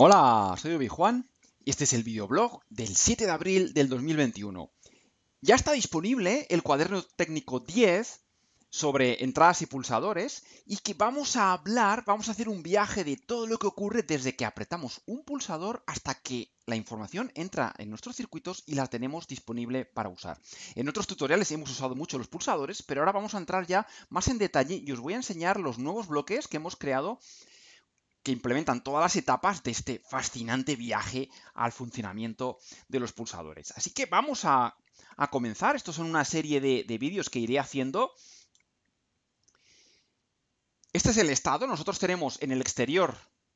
Hola, soy Obi Juan y este es el videoblog del 7 de abril del 2021. Ya está disponible el cuaderno técnico 10 sobre entradas y pulsadores y que vamos a hablar, vamos a hacer un viaje de todo lo que ocurre desde que apretamos un pulsador hasta que la información entra en nuestros circuitos y la tenemos disponible para usar. En otros tutoriales hemos usado mucho los pulsadores, pero ahora vamos a entrar ya más en detalle y os voy a enseñar los nuevos bloques que hemos creado que implementan todas las etapas de este fascinante viaje al funcionamiento de los pulsadores. Así que vamos a, comenzar. Estos son una serie de, vídeos que iré haciendo. Este es el estado. Nosotros tenemos en el exterior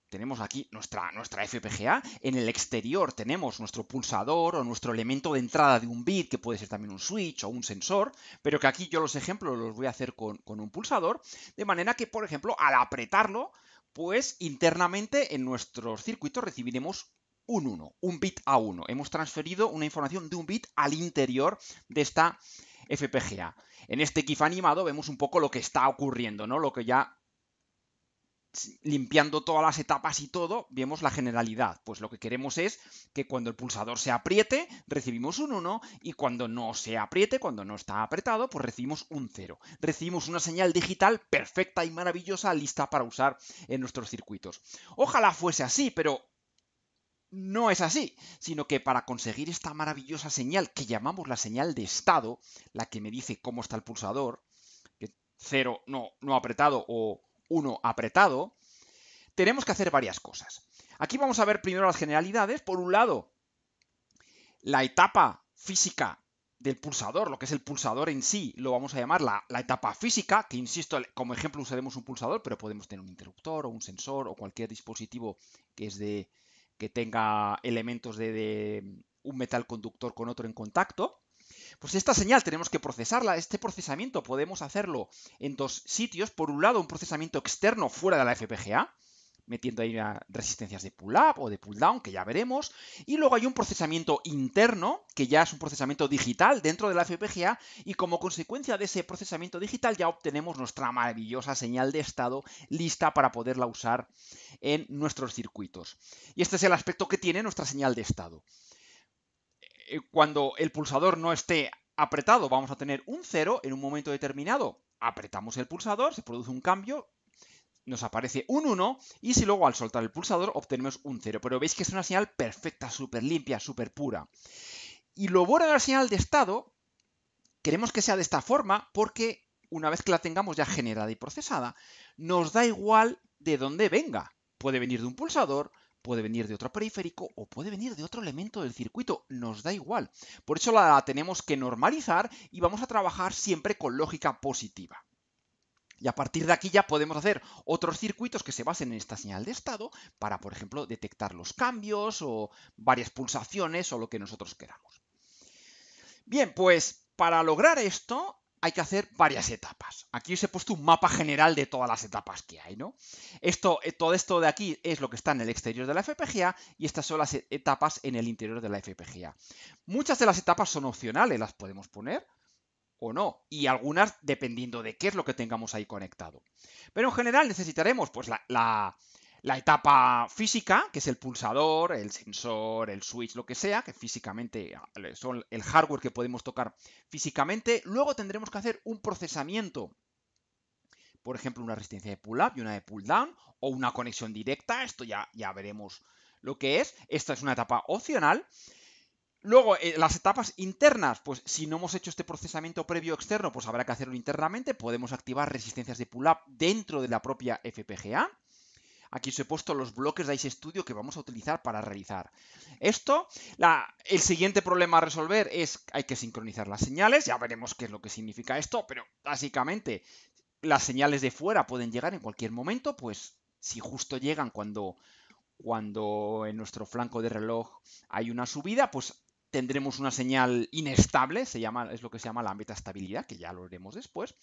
tenemos aquí nuestra, nuestra, FPGA, en el exterior tenemos nuestro pulsador o nuestro elemento de entrada de un bit, que puede ser también un switch o un sensor, pero que aquí yo los ejemplos los voy a hacer con, con un pulsador, de manera que, por ejemplo, al apretarlo, pues internamente en nuestros circuitos recibiremos un 1, un bit a 1. Hemos transferido una información de un bit al interior de esta FPGA. En este GIF animado vemos un poco lo que está ocurriendo, ¿no? Lo que ya limpiando todas las etapas y todo, vemos la generalidad. Pues lo que queremos es que cuando el pulsador se apriete, recibimos un 1 y cuando no se apriete, cuando no está apretado, pues recibimos un 0. Recibimos una señal digital perfecta y maravillosa lista para usar en nuestros circuitos. Ojalá fuese así, pero no es así, sino que para conseguir esta maravillosa señal que llamamos la señal de estado, la que me dice cómo está el pulsador, que 0 no, no apretado o uno apretado, tenemos que hacer varias cosas. Aquí vamos a ver primero las generalidades. Por un lado, la etapa física del pulsador, lo que es el pulsador en sí, lo vamos a llamar la, etapa física, que insisto, como ejemplo usaremos un pulsador, pero podemos tener un interruptor o un sensor o cualquier dispositivo que, tenga elementos de un metal conductor con otro en contacto. Pues esta señal tenemos que procesarla. Este procesamiento podemos hacerlo en dos sitios. Por un lado, un procesamiento externo fuera de la FPGA, metiendo ahí resistencias de pull-up o de pull-down, que ya veremos. Y luego hay un procesamiento interno, que ya es un procesamiento digital dentro de la FPGA, y como consecuencia de ese procesamiento digital ya obtenemos nuestra maravillosa señal de estado lista para poderla usar en nuestros circuitos. Y este es el aspecto que tiene nuestra señal de estado. Eh, cuando el pulsador no esté apretado, vamos a tener un 0 en un momento determinado. Apretamos el pulsador, se produce un cambio, nos aparece un 1 y si luego al soltar el pulsador obtenemos un 0. Pero veis que es una señal perfecta, súper limpia, súper pura. Y lo bueno de la señal de estado, queremos que sea de esta forma porque una vez que la tengamos ya generada y procesada, nos da igual de dónde venga. Puede venir de un pulsador, puede venir de otro periférico o puede venir de otro elemento del circuito, nos da igual. Por eso la tenemos que normalizar y vamos a trabajar siempre con lógica positiva. Y a partir de aquí ya podemos hacer otros circuitos que se basen en esta señal de estado para, por ejemplo, detectar los cambios o varias pulsaciones o lo que nosotros queramos. Bien, pues para lograr esto hay que hacer varias etapas. Aquí os he puesto un mapa general de todas las etapas que hay, ¿no? Esto, eh, todo esto de aquí es lo que está en el exterior de la FPGA y estas son las e, etapas en el interior de la FPGA. Muchas de las etapas son opcionales, las podemos poner o no, y algunas dependiendo de qué es lo que tengamos ahí conectado. Pero en general necesitaremos pues la la etapa física, que es el pulsador, el sensor, el switch, lo que sea, que físicamente eh, son el hardware que podemos tocar físicamente. Luego tendremos que hacer un procesamiento, por ejemplo, una resistencia de pull-up y una de pull-down, o una conexión directa, esto ya, ya veremos lo que es. Esta es una etapa opcional. Luego, eh, las etapas internas, pues si no hemos hecho este procesamiento previo externo, pues habrá que hacerlo internamente. Podemos activar resistencias de pull-up dentro de la propia FPGA. Aquí os he puesto los bloques de Ice Studio que vamos a utilizar para realizar esto. el siguiente problema a resolver es hay que sincronizar las señales. Ya veremos qué es lo que significa esto, pero básicamente las señales de fuera pueden llegar en cualquier momento, pues si justo llegan cuando, cuando en nuestro flanco de reloj hay una subida, pues tendremos una señal inestable, se llama, es lo que se llama la meta estabilidad, que ya lo veremos después.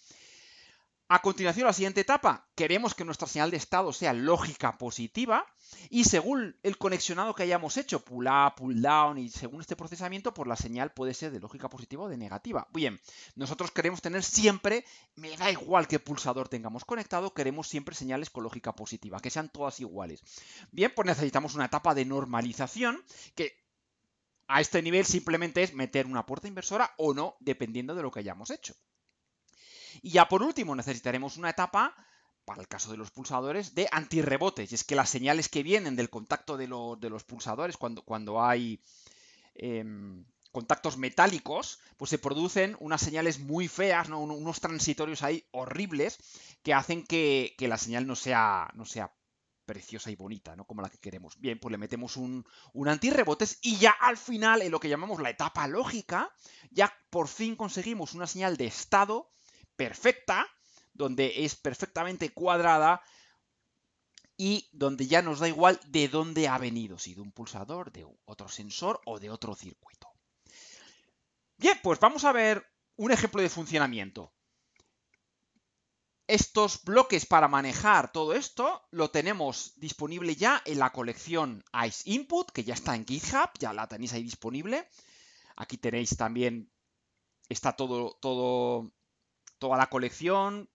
A continuación, la siguiente etapa, queremos que nuestra señal de estado sea lógica positiva y según el conexionado que hayamos hecho, pull up, pull down y según este procesamiento, pues la señal puede ser de lógica positiva o de negativa. Bien, nosotros queremos tener siempre, me da igual qué pulsador tengamos conectado, queremos siempre señales con lógica positiva, que sean todas iguales. Bien, pues necesitamos una etapa de normalización que a este nivel simplemente es meter una puerta inversora o no, dependiendo de lo que hayamos hecho. Y ya por último, necesitaremos una etapa para el caso de los pulsadores, de antirrebotes. Y es que las señales que vienen del contacto de, los pulsadores, cuando, cuando hay em, contactos metálicos, pues se producen unas señales muy feas, unos transitorios ahí horribles, que hacen que, la señal no sea, no sea preciosa y bonita, ¿no? Como la que queremos. Bien, pues le metemos un, un antirrebotes y ya al final, en lo que llamamos la etapa lógica, ya por fin conseguimos una señal de estado perfecta, donde es perfectamente cuadrada y donde ya nos da igual de dónde ha venido, si de un pulsador, de otro sensor o de otro circuito. Bien, pues vamos a ver un ejemplo de funcionamiento. Estos bloques para manejar todo esto lo tenemos disponible ya en la colección Ice Input, que ya está en GitHub, ya la tenéis ahí disponible. Aquí tenéis también, está todo, todo toda la colección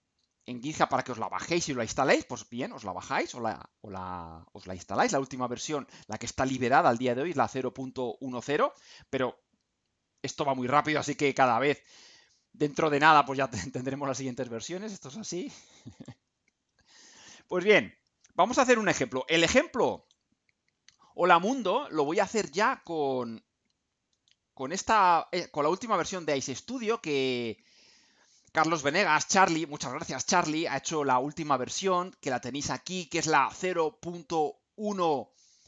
en GitHub para que os la bajéis y la instaléis, pues bien, os la bajáis o la, o la, os la instaláis. La última versión, la que está liberada al día de hoy, es la 0.10, pero esto va muy rápido, así que cada vez, dentro de nada, pues ya tendremos las siguientes versiones, esto es así. pues bien, vamos a hacer un ejemplo. El ejemplo Hola Mundo lo voy a hacer ya con, con, esta, eh, con la última versión de Ice Studio que Carlos Venegas, Charlie, muchas gracias Charlie, ha hecho la última versión, que la tenéis aquí, que es la 0.1210224.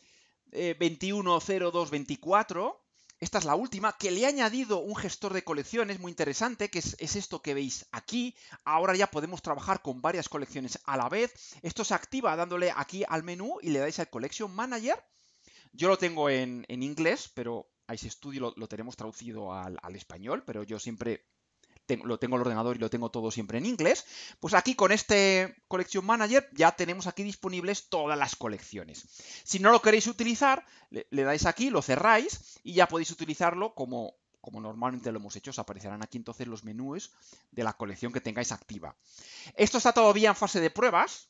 Eh, Esta es la última, que le ha añadido un gestor de colecciones muy interesante, que es, esto que veis aquí. Ahora ya podemos trabajar con varias colecciones a la vez. Esto se activa dándole aquí al menú y le dais al Collection Manager. Yo lo tengo en, inglés, pero Ice Studio lo, lo tenemos traducido al español, pero yo siempre lo tengo el ordenador y lo tengo todo siempre en inglés, pues aquí con este Collection Manager ya tenemos aquí disponibles todas las colecciones. Si no lo queréis utilizar, le, dais aquí, lo cerráis y ya podéis utilizarlo como, como normalmente lo hemos hecho, os aparecerán aquí entonces los menús de la colección que tengáis activa. Esto está todavía en fase de pruebas,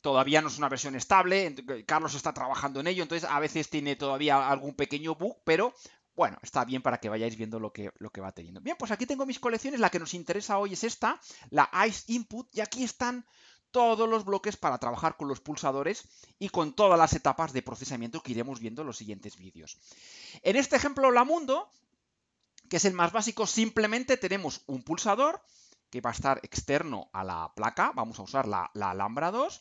todavía no es una versión estable, Carlos está trabajando en ello, entonces a veces tiene todavía algún pequeño bug, pero bueno, está bien para que vayáis viendo lo que, lo que va teniendo. Bien, pues aquí tengo mis colecciones, la que nos interesa hoy es esta, la Ice Input, y aquí están todos los bloques para trabajar con los pulsadores y con todas las etapas de procesamiento que iremos viendo en los siguientes vídeos. En este ejemplo, la Mundo, que es el más básico, simplemente tenemos un pulsador que va a estar externo a la placa, vamos a usar la, la Alhambra 2,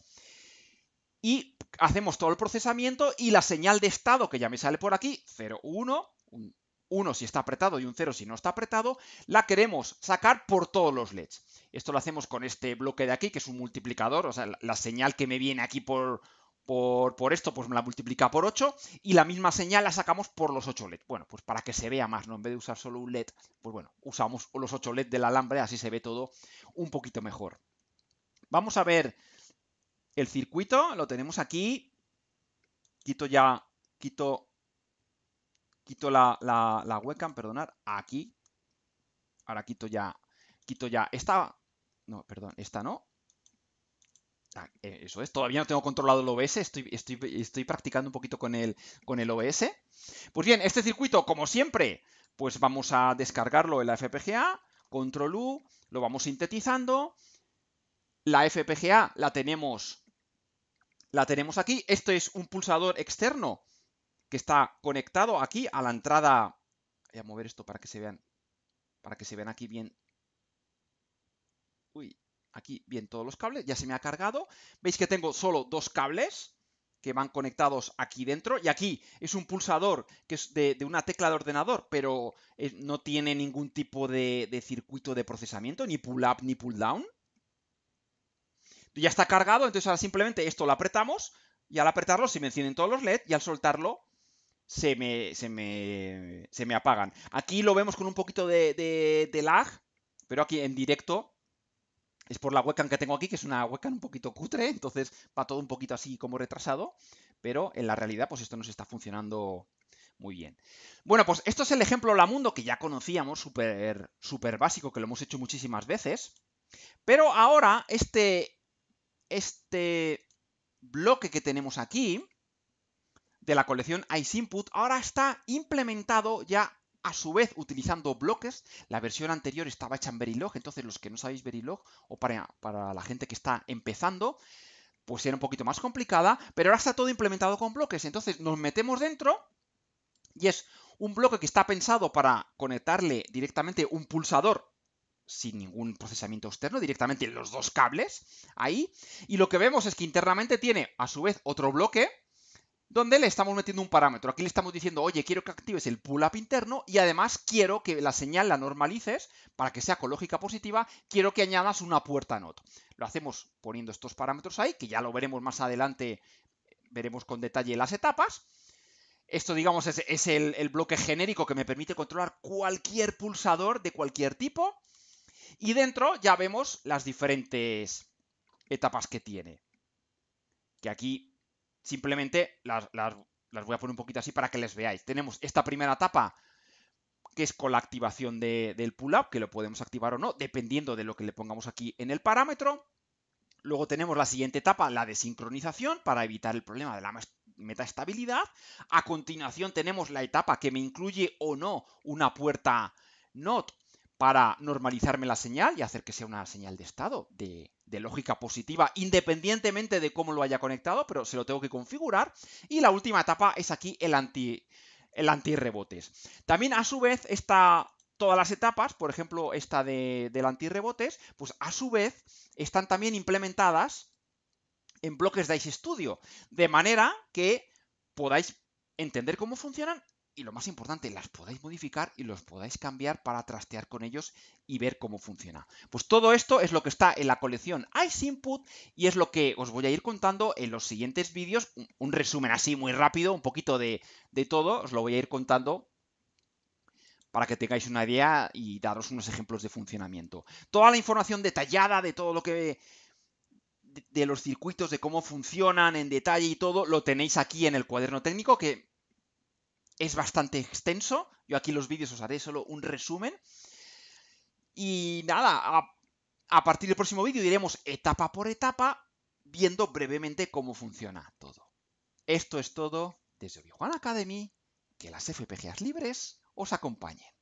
y hacemos todo el procesamiento y la señal de estado que ya me sale por aquí, 0, 1, un 1 si está apretado y un 0 si no está apretado, la queremos sacar por todos los LEDs. Esto lo hacemos con este bloque de aquí, que es un multiplicador, o sea, la, señal que me viene aquí por, por, esto, pues me la multiplica por 8 y la misma señal la sacamos por los 8 LEDs. Bueno, pues para que se vea más, ¿no? En vez de usar solo un LED, pues bueno, usamos los 8 LEDs del alambre, así se ve todo un poquito mejor. Vamos a ver el circuito, lo tenemos aquí. Quito ya, quito Quito la, webcam, perdonad, aquí. Ahora quito ya, quito ya esta, no, perdón, esta no. Ah, eh, eso es, todavía no tengo controlado el OBS, estoy, estoy, practicando un poquito con el, con el OBS. Pues bien, este circuito, como siempre, pues vamos a descargarlo en la FPGA, control U, lo vamos sintetizando. La FPGA la tenemos, la tenemos aquí. Esto es un pulsador externo que está conectado aquí a la entrada. Voy a mover esto para que se vean. Para que se vean aquí bien. Uy, aquí bien todos los cables. Ya se me ha cargado. Veis que tengo solo dos cables que van conectados aquí dentro. Y aquí es un pulsador que es de, una tecla de ordenador, pero eh, no tiene ningún tipo de, circuito de procesamiento, ni pull-up ni pull-down. Ya está cargado, entonces ahora simplemente esto lo apretamos y al apretarlo se me encienden todos los leds y al soltarlo se me, se me, se me apagan. Aquí lo vemos con un poquito de, de, lag, pero aquí en directo es por la webcam que tengo aquí, que es una webcam un poquito cutre, entonces va todo un poquito así como retrasado, pero en la realidad pues esto nos está funcionando muy bien. Bueno, pues esto es el ejemplo La Mundo que ya conocíamos, súper básico, que lo hemos hecho muchísimas veces, pero ahora este, este bloque que tenemos aquí, de la colección Input... ahora está implementado ya a su vez utilizando bloques. La versión anterior estaba hecha en Verilog, entonces los que no sabéis Verilog, o para, para la gente que está empezando, pues era un poquito más complicada, pero ahora está todo implementado con bloques. Entonces nos metemos dentro y es un bloque que está pensado para conectarle directamente un pulsador sin ningún procesamiento externo, directamente los dos cables ahí. Y lo que vemos es que internamente tiene a su vez otro bloque donde le estamos metiendo un parámetro. Aquí le estamos diciendo, oye, quiero que actives el pull-up interno y además quiero que la señal la normalices para que sea con lógica positiva, quiero que añadas una puerta not. Lo hacemos poniendo estos parámetros ahí, que ya lo veremos más adelante, veremos con detalle las etapas. Esto, digamos, es, el, el bloque genérico que me permite controlar cualquier pulsador de cualquier tipo. Y dentro ya vemos las diferentes etapas que tiene. Que aquí Simplemente las, voy a poner un poquito así para que les veáis. Tenemos esta primera etapa que es con la activación del pull-up, que lo podemos activar o no, dependiendo de lo que le pongamos aquí en el parámetro. Luego tenemos la siguiente etapa, la de sincronización, para evitar el problema de la metaestabilidad. A continuación tenemos la etapa que me incluye o no una puerta NOT para normalizarme la señal y hacer que sea una señal de estado, de, lógica positiva, independientemente de cómo lo haya conectado, pero se lo tengo que configurar. Y la última etapa es aquí el anti el También a su vez está todas las etapas, por ejemplo esta de, del rebotes pues a su vez están también implementadas en bloques de Ice Studio, de manera que podáis entender cómo funcionan y lo más importante, las podáis modificar y los podáis cambiar para trastear con ellos y ver cómo funciona. Pues todo esto es lo que está en la colección Ice Input y es lo que os voy a ir contando en los siguientes vídeos. Un, resumen así muy rápido, un poquito de, de todo, os lo voy a ir contando para que tengáis una idea y daros unos ejemplos de funcionamiento. Toda la información detallada de todo lo que de los circuitos, de cómo funcionan en detalle y todo, lo tenéis aquí en el cuaderno técnico que es bastante extenso. Yo aquí los vídeos os haré solo un resumen. Y nada, a, partir del próximo vídeo iremos etapa por etapa viendo brevemente cómo funciona todo. Esto es todo desde obi Academy. Que las FPGAs libres os acompañen.